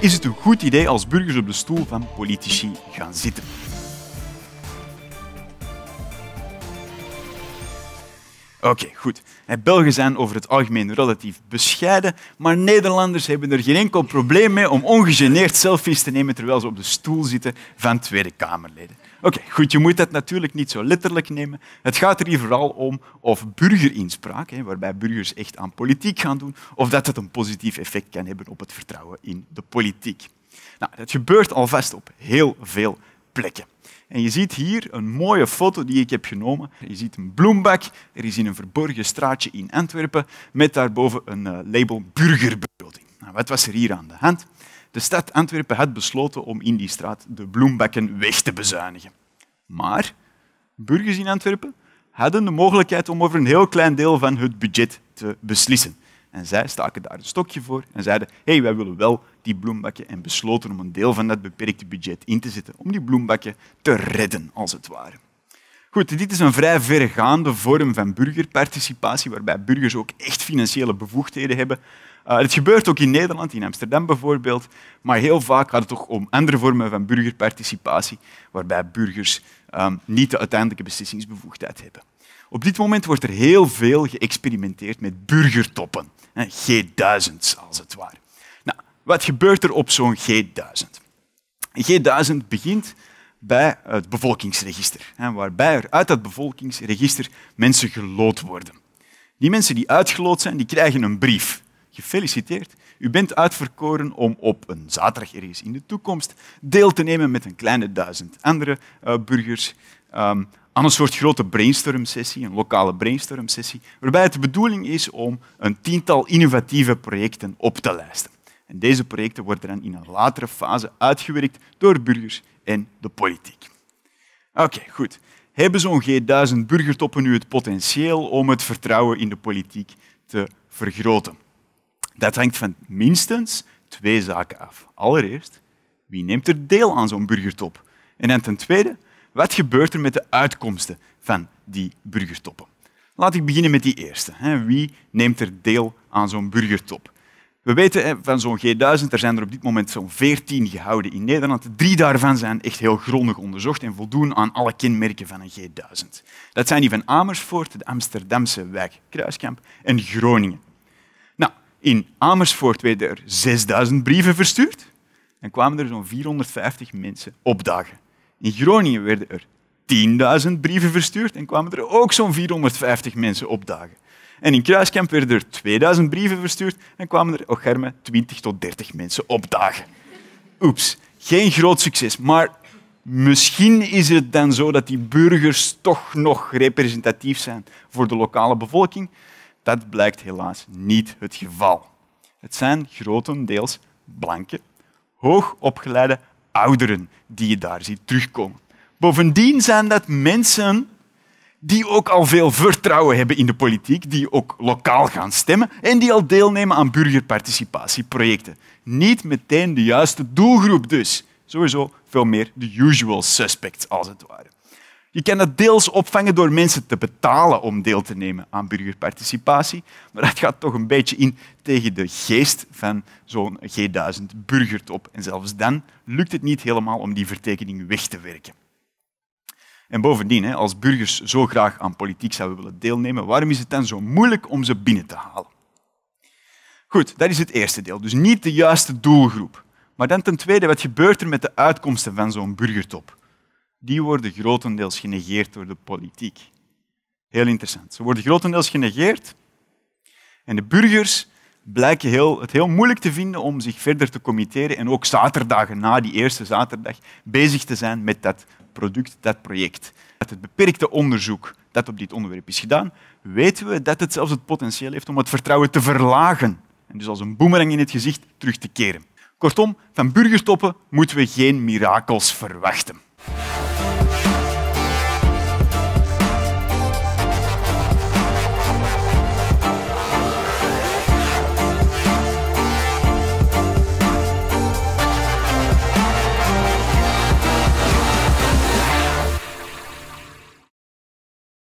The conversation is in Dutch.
is het een goed idee als burgers op de stoel van politici gaan zitten. Oké, goed. Eh, Belgen zijn over het algemeen relatief bescheiden, maar Nederlanders hebben er geen enkel probleem mee om ongegeneerd selfies te nemen terwijl ze op de stoel zitten van Tweede Kamerleden. Oké, goed, je moet dat natuurlijk niet zo letterlijk nemen. Het gaat er hier vooral om of burgerinspraak, waarbij burgers echt aan politiek gaan doen, of dat het een positief effect kan hebben op het vertrouwen in de politiek. Nou, dat gebeurt alvast op heel veel plekken. En je ziet hier een mooie foto die ik heb genomen. Je ziet een bloembak, er is in een verborgen straatje in Antwerpen, met daarboven een eh, label burgerbeelding. Nou, wat was er hier aan de hand? De stad Antwerpen had besloten om in die straat de bloembakken weg te bezuinigen. Maar burgers in Antwerpen hadden de mogelijkheid om over een heel klein deel van het budget te beslissen. En zij staken daar een stokje voor en zeiden, hey, wij willen wel die bloembakken en besloten om een deel van dat beperkte budget in te zetten, om die bloembakken te redden, als het ware. Goed, dit is een vrij vergaande vorm van burgerparticipatie, waarbij burgers ook echt financiële bevoegdheden hebben. Eh, het gebeurt ook in Nederland, in Amsterdam bijvoorbeeld, maar heel vaak gaat het toch om andere vormen van burgerparticipatie, waarbij burgers ehm, niet de uiteindelijke beslissingsbevoegdheid hebben. Op dit moment wordt er heel veel geëxperimenteerd met burgertoppen, G1000 als het ware. Wat gebeurt er op zo'n G1000? G1000 begint bij het bevolkingsregister, waarbij er uit dat bevolkingsregister mensen gelood worden. Die mensen die uitgeloot zijn, die krijgen een brief. Gefeliciteerd, u bent uitverkoren om op een zaterdag ergens in de toekomst deel te nemen met een kleine duizend andere eh, burgers ehm, aan een soort grote brainstormsessie, een lokale brainstormsessie, waarbij het de bedoeling is om een tiental innovatieve projecten op te lijsten. En deze projecten worden dan in een latere fase uitgewerkt door burgers en de politiek. Oké, goed. Hebben zo'n G1000 burgertoppen nu het potentieel om het vertrouwen in de politiek te vergroten? Dat hangt van minstens twee zaken af. Allereerst, wie neemt er deel aan zo'n burgertop? En dan ten tweede, wat gebeurt er met de uitkomsten van die burgertoppen? Laat ik beginnen met die eerste. Wie neemt er deel aan zo'n burgertop? We weten van zo'n G1000, er zijn er op dit moment zo'n 14 gehouden in Nederland. Drie daarvan zijn echt heel grondig onderzocht en voldoen aan alle kenmerken van een G1000. Dat zijn die van Amersfoort, de Amsterdamse wijk Kruiskamp en Groningen. Nou, in Amersfoort werden er 6000 brieven verstuurd en kwamen er zo'n 450 mensen opdagen. In Groningen werden er 10.000 brieven verstuurd en kwamen er ook zo'n 450 mensen opdagen. En in Kruiskamp werden er 2000 brieven verstuurd en kwamen er, op oh germe 20 tot 30 mensen opdagen. Oeps, geen groot succes, maar misschien is het dan zo dat die burgers toch nog representatief zijn voor de lokale bevolking. Dat blijkt helaas niet het geval. Het zijn grotendeels blanke, hoogopgeleide ouderen die je daar ziet terugkomen. Bovendien zijn dat mensen die ook al veel vertrouwen hebben in de politiek, die ook lokaal gaan stemmen en die al deelnemen aan burgerparticipatieprojecten. Niet meteen de juiste doelgroep dus. Sowieso veel meer de usual suspects, als het ware. Je kan dat deels opvangen door mensen te betalen om deel te nemen aan burgerparticipatie, maar dat gaat toch een beetje in tegen de geest van zo'n G1000 burgertop. En zelfs dan lukt het niet helemaal om die vertekening weg te werken. En bovendien, als burgers zo graag aan politiek zouden willen deelnemen, waarom is het dan zo moeilijk om ze binnen te halen? Goed, dat is het eerste deel. Dus niet de juiste doelgroep. Maar dan ten tweede, wat gebeurt er met de uitkomsten van zo'n burgertop? Die worden grotendeels genegeerd door de politiek. Heel interessant. Ze worden grotendeels genegeerd en de burgers blijken heel, het heel moeilijk te vinden om zich verder te committeren en ook zaterdagen na die eerste zaterdag bezig te zijn met dat product, dat project. Met het beperkte onderzoek dat op dit onderwerp is gedaan, weten we dat het zelfs het potentieel heeft om het vertrouwen te verlagen. En dus als een boemerang in het gezicht terug te keren. Kortom, van burgerstoppen moeten we geen mirakels verwachten.